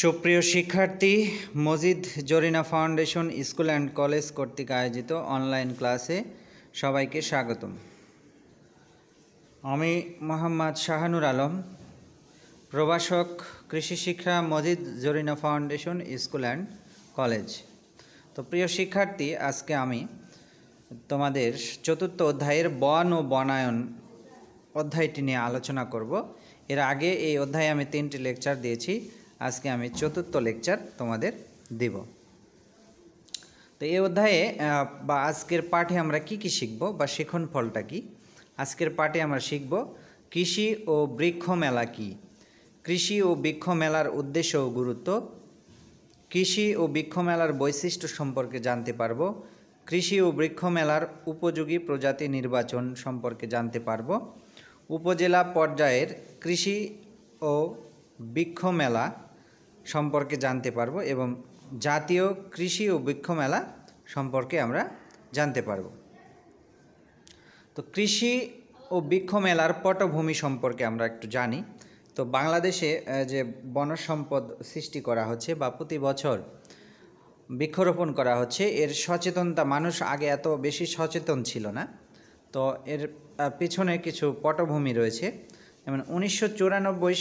সুপ্রিয় শিক্ষার্থী Majid Jarina foundation school and college কর্তৃক আয়োজিত অনলাইন ক্লাসে সবাইকে স্বাগতম আমি মোহাম্মদ শাহানুর আলম প্রভাষক কৃষি শিক্ষা Majid Jarina foundation school and college তো প্রিয় শিক্ষার্থী আজকে আমি তোমাদের চতুর্থ অধ্যায়ের বন ও বনায়ন অধ্যায়টি নিয়ে আলোচনা করব এর আগে এই অধ্যায়ে আমি তিনটি লেকচার দিয়েছি আজকে আমি চতুর্থ লেকচার তোমাদের দেব তো এই অধ্যায়ে বা আজকের পাঠে আমরা কি কি শিখব বা শিখন ফলটা কি আজকের পাঠে আমরা শিখব কৃষি ও বৃক্ষ মেলা কি কৃষি ও বৃক্ষ মেলার উদ্দেশ্য ও গুরুত্ব কৃষি ও বৃক্ষ মেলার বৈশিষ্ট্য সম্পর্কে জানতে পারব কৃষি ও বৃক্ষ মেলার উপযোগী প্রজাতি নির্বাচন সম্পর্কে জানতে পারব উপজেলা পর্যায়ের কৃষি ও বৃক্ষ মেলা সম্পর্কে জানতে পারবো এবং জাতীয় কৃষি ও বৃক্ষ মেলা সম্পর্কে আমরা জানতে পারব তো কৃষি ও বৃক্ষ মেলার পটভূমি সম্পর্কে আমরা একটু জানি তো বাংলাদেশে যে বনসম্পদ সৃষ্টি করা হচ্ছে বা প্রতি বছর বৃক্ষরোপণ করা হচ্ছে এর সচেতনতা মানুষ আগে এত বেশি সচেতন ছিল না তো এর পিছনে কিছু পটভূমি রয়েছে যেমন উনিশশো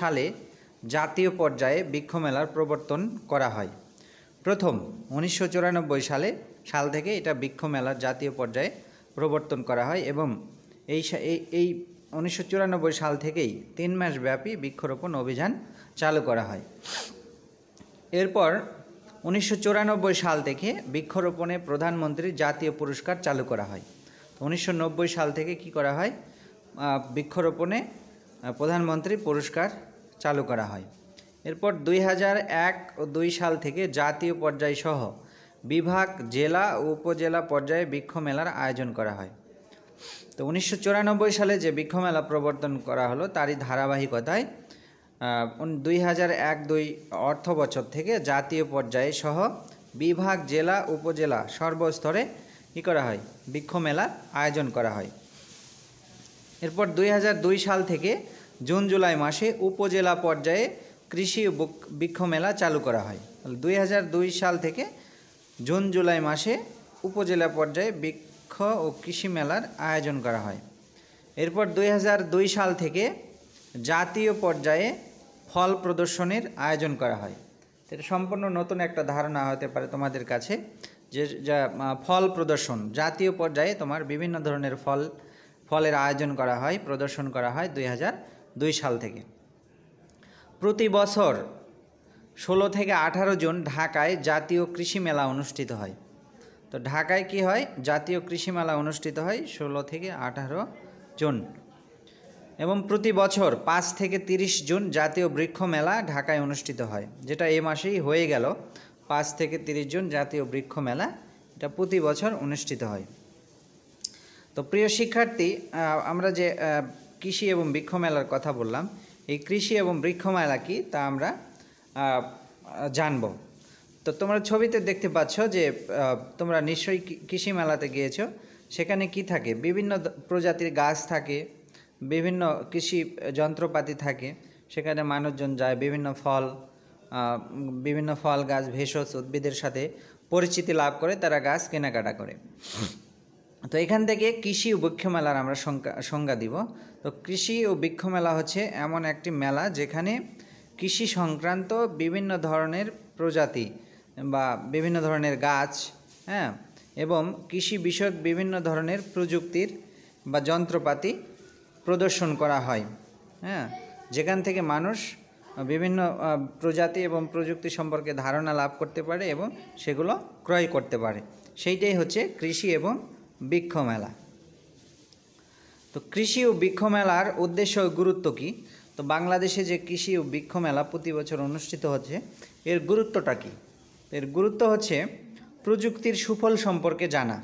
সালে জাতীয় পর্যায়ে বৃক্ষ মেলার প্রবর্তন করা হয় প্রথম উনিশশো সালে সাল থেকে এটা বৃক্ষ মেলার জাতীয় পর্যায়ে প্রবর্তন করা হয় এবং এই এই উনিশশো সাল থেকেই তিন মাসব্যাপী বৃক্ষরোপণ অভিযান চালু করা হয় এরপর উনিশশো সাল থেকে বৃক্ষরোপণে প্রধানমন্ত্রীর জাতীয় পুরস্কার চালু করা হয় উনিশশো সাল থেকে কি করা হয় বৃক্ষরোপণে প্রধানমন্ত্রী পুরস্কার চালু করা হয় এরপর দুই ও দুই সাল থেকে জাতীয় পর্যায়সহ বিভাগ জেলা ও উপজেলা পর্যায়ে বৃক্ষ মেলার আয়োজন করা হয় তো উনিশশো সালে যে বৃক্ষ মেলা প্রবর্তন করা হলো তারই ধারাবাহিকতায় দুই হাজার এক দুই অর্থ বছর থেকে জাতীয় পর্যায়ে সহ বিভাগ জেলা উপজেলা সর্বস্তরে কী করা হয় বৃক্ষ মেলার আয়োজন করা হয় এরপর দুই সাল থেকে জুন জুলাই মাসে উপজেলা পর্যায়ে কৃষি বৃক্ষ মেলা চালু করা হয় তাহলে দুই সাল থেকে জুন জুলাই মাসে উপজেলা পর্যায়ে বৃক্ষ ও কৃষি মেলার আয়োজন করা হয় এরপর দুই সাল থেকে জাতীয় পর্যায়ে ফল প্রদর্শনীর আয়োজন করা হয় এটা সম্পূর্ণ নতুন একটা ধারণা হতে পারে তোমাদের কাছে যে যা ফল প্রদর্শন জাতীয় পর্যায়ে তোমার বিভিন্ন ধরনের ফল ফলের আয়োজন করা হয় প্রদর্শন করা হয় দুই দুই সাল থেকে প্রতি বছর ষোলো থেকে আঠারো জুন ঢাকায় জাতীয় কৃষি মেলা অনুষ্ঠিত হয় তো ঢাকায় কি হয় জাতীয় কৃষি মেলা অনুষ্ঠিত হয় ষোলো থেকে আঠারো জুন এবং প্রতি বছর পাঁচ থেকে তিরিশ জুন জাতীয় বৃক্ষ মেলা ঢাকায় অনুষ্ঠিত হয় যেটা এ মাসেই হয়ে গেল পাঁচ থেকে তিরিশ জুন জাতীয় বৃক্ষ মেলা এটা প্রতি বছর অনুষ্ঠিত হয় তো প্রিয় শিক্ষার্থী আমরা যে কৃষি এবং বৃক্ষ মেলার কথা বললাম এই কৃষি এবং বৃক্ষ মেলা কি তা আমরা জানব তো তোমরা ছবিতে দেখতে পাচ্ছ যে তোমরা নিশ্চয়ই কৃষি মেলাতে গিয়েছ সেখানে কি থাকে বিভিন্ন প্রজাতির গাছ থাকে বিভিন্ন কৃষি যন্ত্রপাতি থাকে সেখানে মানুষজন যায় বিভিন্ন ফল বিভিন্ন ফল গাছ ভেষজ উদ্ভিদের সাথে পরিচিতি লাভ করে তারা গাছ কেনাকাটা করে তো এখান থেকে কৃষি ও বৃক্ষ মেলার আমরা সংজ্ঞা সংজ্ঞা দিব তো কৃষি ও বৃক্ষ মেলা হচ্ছে এমন একটি মেলা যেখানে কৃষি সংক্রান্ত বিভিন্ন ধরনের প্রজাতি বা বিভিন্ন ধরনের গাছ হ্যাঁ এবং কৃষি বিষয়ক বিভিন্ন ধরনের প্রযুক্তির বা যন্ত্রপাতি প্রদর্শন করা হয় হ্যাঁ যেখান থেকে মানুষ বিভিন্ন প্রজাতি এবং প্রযুক্তি সম্পর্কে ধারণা লাভ করতে পারে এবং সেগুলো ক্রয় করতে পারে সেইটাই হচ্ছে কৃষি এবং বৃক্ষ মেলা তো কৃষি ও বৃক্ষ মেলার উদ্দেশ্য গুরুত্ব কী তো বাংলাদেশে যে কৃষি ও বৃক্ষ মেলা প্রতি বছর অনুষ্ঠিত হচ্ছে এর গুরুত্বটা কী এর গুরুত্ব হচ্ছে প্রযুক্তির সুফল সম্পর্কে জানা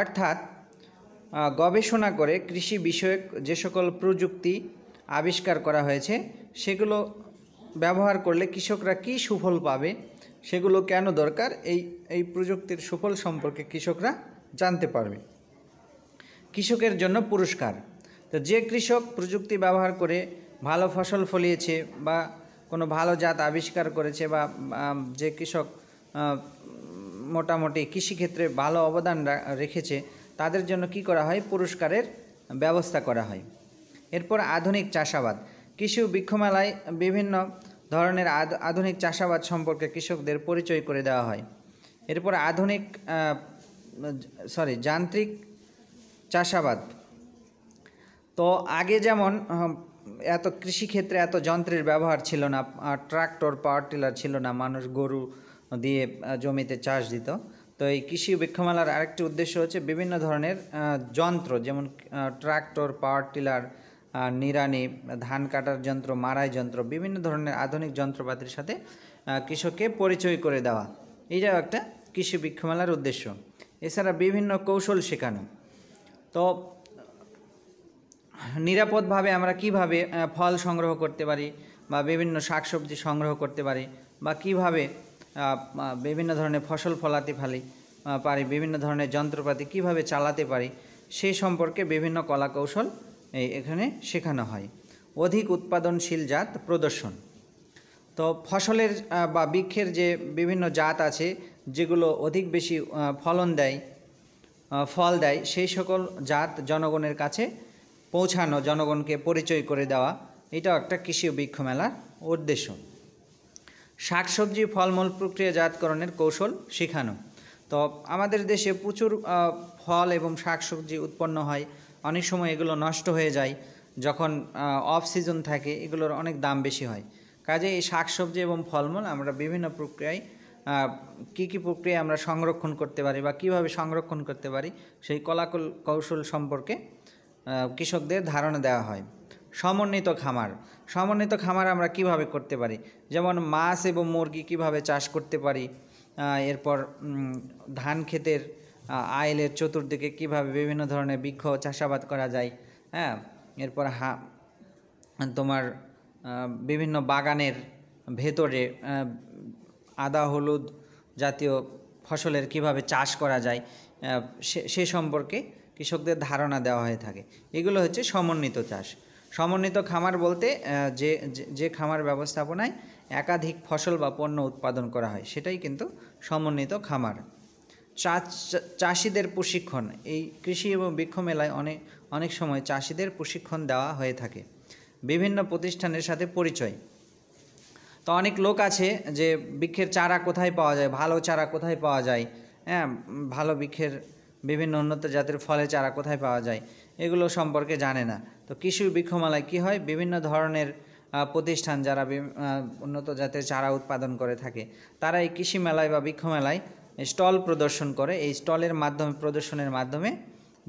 অর্থাৎ গবেষণা করে কৃষি বিষয়ক যে সকল প্রযুক্তি আবিষ্কার করা হয়েছে সেগুলো ব্যবহার করলে কৃষকরা কী সুফল পাবে সেগুলো কেন দরকার এই এই প্রযুক্তির সুফল সম্পর্কে কৃষকরা জানতে পারবে কৃষকের জন্য পুরস্কার তো যে কৃষক প্রযুক্তি ব্যবহার করে ভালো ফসল ফলিয়েছে বা কোনো ভালো জাত আবিষ্কার করেছে বা যে কৃষক মোটামুটি কৃষিক্ষেত্রে ভালো অবদান রেখেছে তাদের জন্য কি করা হয় পুরস্কারের ব্যবস্থা করা হয় এরপর আধুনিক চাষাবাদ কৃষি বৃক্ষমেলায় বিভিন্ন ধরনের আধুনিক চাষাবাদ সম্পর্কে কৃষকদের পরিচয় করে দেওয়া হয় এরপর আধুনিক সরি যান্ত্রিক চাষাবাদ তো আগে যেমন এত কৃষিক্ষেত্রে এত যন্ত্রের ব্যবহার ছিল না ট্রাক্টর পাওয়ার টিলার ছিল না মানুষ গরু দিয়ে জমিতে চাষ দিত তো এই কৃষি বৃক্ষমালার আরেকটি উদ্দেশ্য হচ্ছে বিভিন্ন ধরনের যন্ত্র যেমন ট্রাক্টর পাওয়ার টিলার নিরানি ধান কাটার যন্ত্র মারাই যন্ত্র বিভিন্ন ধরনের আধুনিক যন্ত্রপাতির সাথে কৃষককে পরিচয় করে দেওয়া এইটাও একটা কৃষি বৃক্ষমেলার উদ্দেশ্য এছাড়া বিভিন্ন কৌশল শেখানো তো নিরাপদভাবে আমরা কিভাবে ফল সংগ্রহ করতে পারি বা বিভিন্ন শাকসবজি সংগ্রহ করতে পারি বা কিভাবে বিভিন্ন ধরনের ফসল ফলাতে ফালি পারি বিভিন্ন ধরনের যন্ত্রপাতি কিভাবে চালাতে পারি সেই সম্পর্কে বিভিন্ন কলা কৌশল এখানে শেখানো হয় অধিক উৎপাদনশীল জাত প্রদর্শন তো ফসলের বা বৃক্ষের যে বিভিন্ন জাত আছে যেগুলো অধিক বেশি ফলন দেয় ফল দেয় সেই সকল জাত জনগণের কাছে পৌঁছানো জনগণকে পরিচয় করে দেওয়া এটাও একটা কৃষি বৃক্ষ মেলার উদ্দেশ্য শাকসবজি ফলমূল প্রক্রিয়াজাতকরণের কৌশল শেখানো তো আমাদের দেশে প্রচুর ফল এবং শাকসবজি উৎপন্ন হয় অনেক সময় এগুলো নষ্ট হয়ে যায় যখন অফ সিজন থাকে এগুলোর অনেক দাম বেশি হয় কাজে এই শাকসবজি এবং ফলমূল আমরা বিভিন্ন প্রক্রিয়ায় কী কী প্রক্রিয়া আমরা সংরক্ষণ করতে পারি বা কিভাবে সংরক্ষণ করতে পারি সেই কলাকুল কৌশল সম্পর্কে কৃষকদের ধারণা দেওয়া হয় সমন্বিত খামার সমন্বিত খামার আমরা কিভাবে করতে পারি যেমন মাছ এবং মুরগি কিভাবে চাষ করতে পারি এরপর ধান ক্ষেতের আইলের চতুর্দিকে কিভাবে বিভিন্ন ধরনের বৃক্ষ চাষাবাদ করা যায় হ্যাঁ এরপর হা তোমার বিভিন্ন বাগানের ভেতরে আদা হলুদ জাতীয় ফসলের কিভাবে চাষ করা যায় সে সম্পর্কে কৃষকদের ধারণা দেওয়া হয়ে থাকে এগুলো হচ্ছে সমন্বিত চাষ সমন্বিত খামার বলতে যে যে খামার ব্যবস্থাপনায় একাধিক ফসল বা পণ্য উৎপাদন করা হয় সেটাই কিন্তু সমন্বিত খামার চাষিদের প্রশিক্ষণ এই কৃষি এবং বৃক্ষ মেলায় অনেক অনেক সময় চাষিদের প্রশিক্ষণ দেওয়া হয়ে থাকে বিভিন্ন প্রতিষ্ঠানের সাথে পরিচয় তো অনেক লোক আছে যে বৃক্ষের চারা কোথায় পাওয়া যায় ভালো চারা কোথায় পাওয়া যায় হ্যাঁ ভালো বৃক্ষের বিভিন্ন উন্নত জাতের ফলে চারা কোথায় পাওয়া যায় এগুলো সম্পর্কে জানে না তো কৃষি মেলায় কী হয় বিভিন্ন ধরনের প্রতিষ্ঠান যারা উন্নত জাতের চারা উৎপাদন করে থাকে তারা এই কৃষি মেলায় বা বৃক্ষ মেলায় স্টল প্রদর্শন করে এই স্টলের মাধ্যমে প্রদর্শনের মাধ্যমে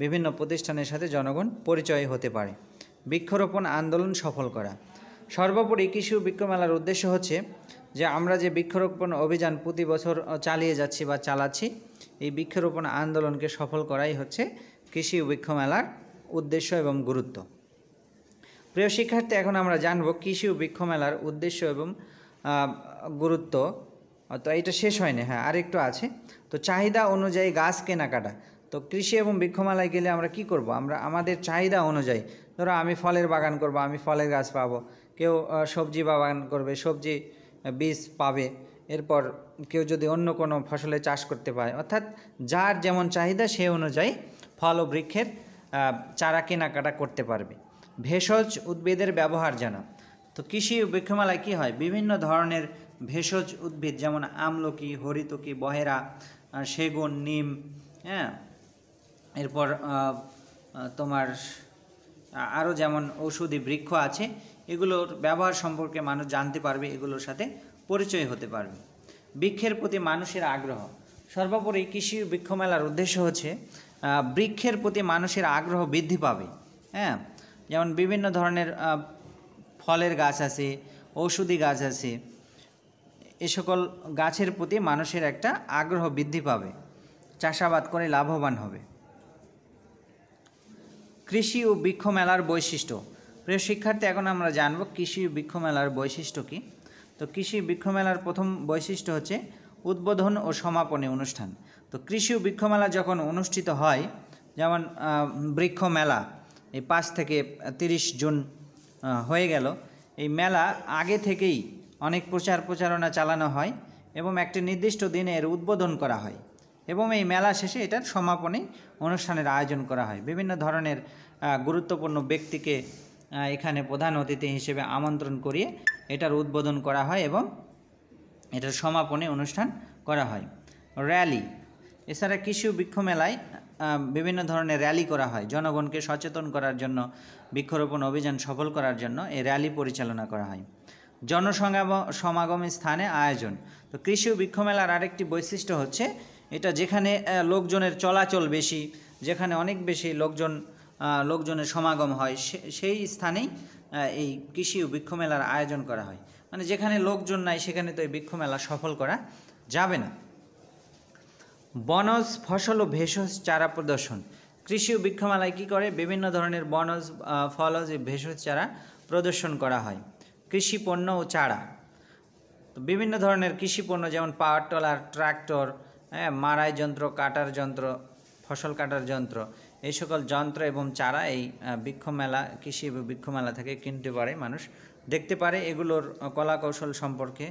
বিভিন্ন প্রতিষ্ঠানের সাথে জনগণ পরিচয় হতে পারে বৃক্ষরোপণ আন্দোলন সফল করা সর্বোপরি কৃষি বৃক্ষ মেলার উদ্দেশ্য হচ্ছে যে আমরা যে বৃক্ষরোপণ অভিযান প্রতি বছর চালিয়ে যাচ্ছি বা চালাচ্ছি এই বৃক্ষরোপণ আন্দোলনকে সফল করাই হচ্ছে কৃষি বৃক্ষ মেলার উদ্দেশ্য এবং গুরুত্ব প্রিয় শিক্ষার্থী এখন আমরা জানব কৃষি বৃক্ষ মেলার উদ্দেশ্য এবং গুরুত্ব তো এটা শেষ হয়নি হ্যাঁ আর একটু আছে তো চাহিদা অনুযায়ী গাছ কেনাকাটা তো কৃষি এবং বৃক্ষমালায় গেলে আমরা কি করব আমরা আমাদের চাহিদা অনুযায়ী ধরো আমি ফলের বাগান করব আমি ফলের গাছ পাবো কেউ সবজি বাগান করবে সবজি বীজ পাবে এরপর কেউ যদি অন্য কোনো ফসলে চাষ করতে পারে অর্থাৎ যার যেমন চাহিদা সে অনুযায়ী ফল ও বৃক্ষের চারা কেনাকাটা করতে পারবে ভেষজ উদ্ভিদের ব্যবহার জানা তো কৃষি বৃক্ষমালায় কী হয় বিভিন্ন ধরনের ভেষজ উদ্ভিদ যেমন আমলকি হরিতকি বহেরা সেগুন নিম হ্যাঁ এরপর তোমার আরও যেমন ঔষধি বৃক্ষ আছে এগুলোর ব্যবহার সম্পর্কে মানুষ জানতে পারবে এগুলোর সাথে পরিচয় হতে পারবে বৃক্ষের প্রতি মানুষের আগ্রহ সর্বোপরি কৃষি বৃক্ষ মেলার উদ্দেশ্য হচ্ছে বৃক্ষের প্রতি মানুষের আগ্রহ বৃদ্ধি পাবে হ্যাঁ যেমন বিভিন্ন ধরনের ফলের গাছ আছে ঔষধি গাছ আছে এ সকল গাছের প্রতি মানুষের একটা আগ্রহ বৃদ্ধি পাবে চাষাবাদ করে লাভবান হবে কৃষি ও বৃক্ষ মেলার বৈশিষ্ট্য প্রিয় শিক্ষার্থী এখন আমরা জানব কৃষি ও বৃক্ষ মেলার বৈশিষ্ট্য কী তো কৃষি বৃক্ষ মেলার প্রথম বৈশিষ্ট্য হচ্ছে উদ্বোধন ও সমাপনী অনুষ্ঠান তো কৃষি ও বৃক্ষ মেলা যখন অনুষ্ঠিত হয় যেমন বৃক্ষ মেলা এই পাঁচ থেকে তিরিশ জুন হয়ে গেল এই মেলা আগে থেকেই অনেক প্রচার প্রচারণা চালানো হয় এবং একটি নির্দিষ্ট দিনের উদ্বোধন করা হয় এবং এই মেলা শেষে এটার সমাপনী অনুষ্ঠানের আয়োজন করা হয় বিভিন্ন ধরনের গুরুত্বপূর্ণ ব্যক্তিকে এখানে প্রধান অতিথি হিসেবে আমন্ত্রণ করিয়ে এটার উদ্বোধন করা হয় এবং এটার সমাপনী অনুষ্ঠান করা হয় র্যালি এছাড়া কৃষি বৃক্ষ মেলায় বিভিন্ন ধরনের র্যালি করা হয় জনগণকে সচেতন করার জন্য বৃক্ষরোপণ অভিযান সফল করার জন্য এই র্যালি পরিচালনা করা হয় জনসংগম সমাগম স্থানে আয়োজন তো কৃষি ও বৃক্ষ মেলার আরেকটি বৈশিষ্ট্য হচ্ছে এটা যেখানে লোকজনের চলাচল বেশি যেখানে অনেক বেশি লোকজন লোকজনের সমাগম হয় সেই স্থানেই এই কৃষি ও বৃক্ষ মেলার আয়োজন করা হয় মানে যেখানে লোকজন নাই সেখানে তো এই বৃক্ষ মেলা সফল করা যাবে না বনজ ফসল ও ভেষজ চারা প্রদর্শন কৃষি ও বৃক্ষ মেলায় কী করে বিভিন্ন ধরনের বনজ ফলজ ভেষজ চারা প্রদর্শন করা হয় কৃষি পণ্য ও চারা তো বিভিন্ন ধরনের কৃষি পণ্য যেমন পাওয়ার টলার ট্রাক্টর হ্যাঁ মারাই যন্ত্র কাটার যন্ত্র ফসল কাটার যন্ত্র এই সকল যন্ত্র এবং চারা এই বৃক্ষ মেলা কৃষি বৃক্ষ মেলা থেকে কিনতে পারে মানুষ দেখতে পারে এগুলোর কলা কৌশল সম্পর্কে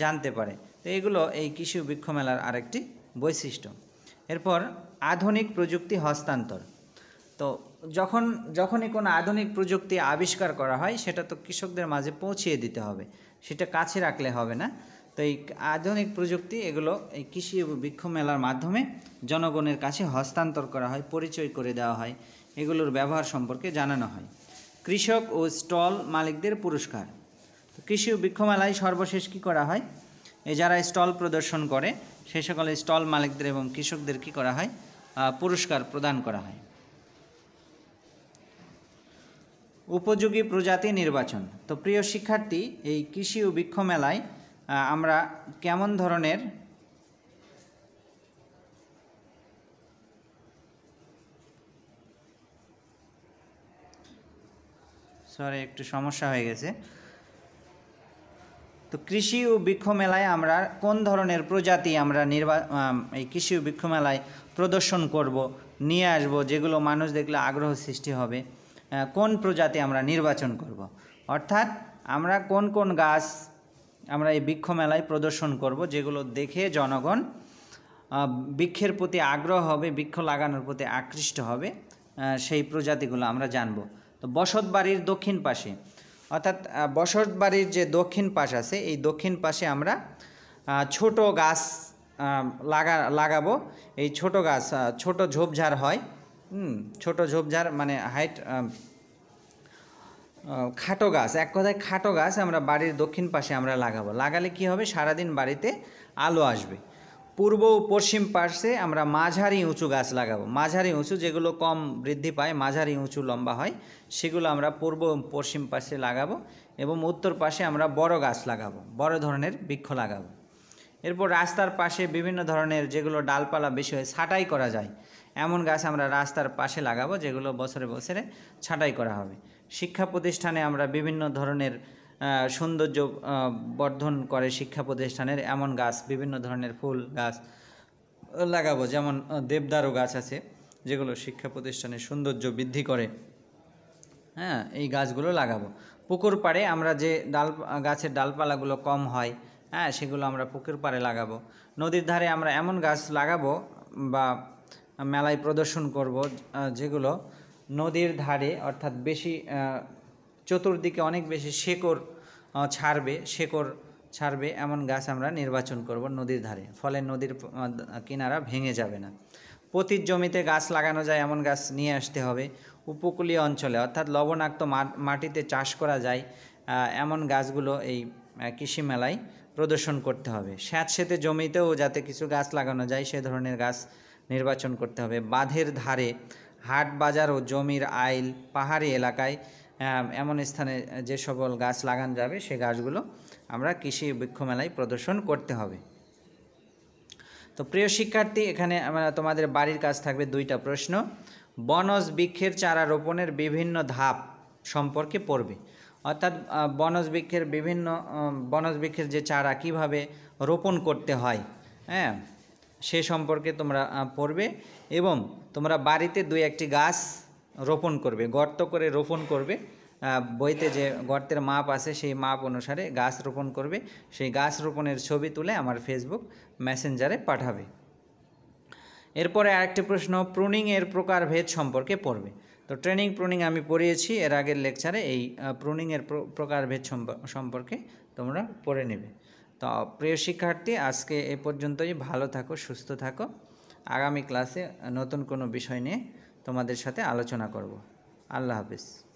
জানতে পারে তো এগুলো এই কৃষি বৃক্ষ মেলার আরেকটি বৈশিষ্ট্য এরপর আধুনিক প্রযুক্তি হস্তান্তর তো যখন যখনই কোনো আধুনিক প্রযুক্তি আবিষ্কার করা হয় সেটা তো কৃষকদের মাঝে পৌঁছিয়ে দিতে হবে সেটা কাছে রাখলে হবে না তো এই আধুনিক প্রযুক্তি এগুলো এই কৃষি বৃক্ষ মেলার মাধ্যমে জনগণের কাছে হস্তান্তর করা হয় পরিচয় করে দেওয়া হয় এগুলোর ব্যবহার সম্পর্কে জানানো হয় কৃষক ও স্টল মালিকদের পুরস্কার কৃষি ও বৃক্ষ মেলায় সর্বশেষ কী করা হয় এ যারা স্টল প্রদর্শন করে সেই সকলে স্টল মালিকদের এবং কৃষকদের কী করা হয় পুরস্কার প্রদান করা হয় উপযোগী প্রজাতি নির্বাচন তো প্রিয় শিক্ষার্থী এই কৃষি ও বৃক্ষ মেলায় আমরা কেমন ধরনের সরি একটু সমস্যা হয়ে গেছে তো কৃষি ও বৃক্ষ মেলায় আমরা কোন ধরনের প্রজাতি আমরা নির্বা এই কৃষি ও বৃক্ষ মেলায় প্রদর্শন করব নিয়ে আসব যেগুলো মানুষ দেখলে আগ্রহ সৃষ্টি হবে কোন প্রজাতি আমরা নির্বাচন করব। অর্থাৎ আমরা কোন কোন গাছ আমরা এই বৃক্ষ মেলায় প্রদর্শন করব যেগুলো দেখে জনগণ বৃক্ষের প্রতি আগ্রহ হবে বৃক্ষ লাগানোর প্রতি আকৃষ্ট হবে সেই প্রজাতিগুলো আমরা জানব তো বসত বাড়ির দক্ষিণ পাশে অর্থাৎ বসত বাড়ির যে দক্ষিণ পাশ আছে এই দক্ষিণ পাশে আমরা ছোট গাছ লাগা লাগাবো এই ছোট গাছ ছোট ঝোপঝাড় হয় ছোট ঝোপঝাড় মানে হাইট খাটো গাছ এক কথায় খাটো গাছ আমরা বাড়ির দক্ষিণ পাশে আমরা লাগাবো লাগালে কি হবে সারাদিন বাড়িতে আলো আসবে পূর্ব ও পশ্চিম পাশে আমরা মাঝারি উঁচু গাছ লাগাবো মাঝারি উঁচু যেগুলো কম বৃদ্ধি পায় মাঝারি উঁচু লম্বা হয় সেগুলো আমরা পূর্ব পশ্চিম পাশে লাগাবো এবং উত্তর পাশে আমরা বড় গাছ লাগাবো বড় ধরনের বৃক্ষ লাগাবো এরপর রাস্তার পাশে বিভিন্ন ধরনের যেগুলো ডালপালা বেশি হয় ছাটাই করা যায় এমন গাছ আমরা রাস্তার পাশে লাগাবো যেগুলো বছরে বছরে ছাঁটাই করা হবে শিক্ষা প্রতিষ্ঠানে আমরা বিভিন্ন ধরনের সৌন্দর্য বর্ধন করে শিক্ষা প্রতিষ্ঠানের এমন গাছ বিভিন্ন ধরনের ফুল গাছ লাগাবো যেমন দেবদারু গাছ আছে যেগুলো শিক্ষা প্রতিষ্ঠানের সৌন্দর্য বৃদ্ধি করে হ্যাঁ এই গাছগুলো লাগাবো পুকুর পাড়ে আমরা যে ডাল গাছের ডালপালাগুলো কম হয় হ্যাঁ সেগুলো আমরা পুকুর পাড়ে লাগাবো নদীর ধারে আমরা এমন গাছ লাগাবো বা মেলায় প্রদর্শন করব যেগুলো নদীর ধারে অর্থাৎ বেশি চতুর্দিকে অনেক বেশি শেকড় ছাড়বে শেকড় ছাড়বে এমন গাছ আমরা নির্বাচন করব নদীর ধারে ফলে নদীর কিনারা ভেঙে যাবে না প্রতি জমিতে গাছ লাগানো যায় এমন গাছ নিয়ে আসতে হবে উপকূলীয় অঞ্চলে অর্থাৎ লবণাক্ত মাটিতে চাষ করা যায় এমন গাছগুলো এই কৃষি মেলায় প্রদর্শন করতে হবে স্যাঁতসেতে জমিতেও যাতে কিছু গাছ লাগানো যায় সে ধরনের গাছ নির্বাচন করতে হবে বাঁধের ধারে হাট বাজার ও জমির আইল পাহাড়ি এলাকায় এমন স্থানে যে সকল গাছ লাগান যাবে সে গাছগুলো আমরা কৃষি বৃক্ষ মেলায় প্রদর্শন করতে হবে তো প্রিয় শিক্ষার্থী এখানে তোমাদের বাড়ির কাজ থাকবে দুইটা প্রশ্ন বনজ বৃক্ষের চারা রোপণের বিভিন্ন ধাপ সম্পর্কে পড়বে অর্থাৎ বনজ বৃক্ষের বিভিন্ন বনজ বৃক্ষের যে চারা কিভাবে রোপণ করতে হয় হ্যাঁ সে সম্পর্কে তোমরা পড়বে এবং তোমরা বাড়িতে দুই একটি গাছ রোপণ করবে গর্ত করে রোপণ করবে বইতে যে গর্তের মাপ আছে সেই মাপ অনুসারে গাছ রোপণ করবে সেই গাছ রোপণের ছবি তুলে আমার ফেসবুক মেসেঞ্জারে পাঠাবে এরপরে আরেকটি প্রশ্ন প্রুনিংয়ের প্রকারভেদ সম্পর্কে পড়বে তো ট্রেনিং প্রুনিং আমি পড়িয়েছি এর আগের লেকচারে এই প্রুনিংয়ের প্রকারভেদ সম্পর্কে তোমরা পড়ে নেবে তো প্রিয় শিক্ষার্থী আজকে এ পর্যন্তই ভালো থাকো সুস্থ থাকো আগামী ক্লাসে নতুন কোনো বিষয় নিয়ে তোমাদের সাথে আলোচনা করব আল্লাহ হাফিজ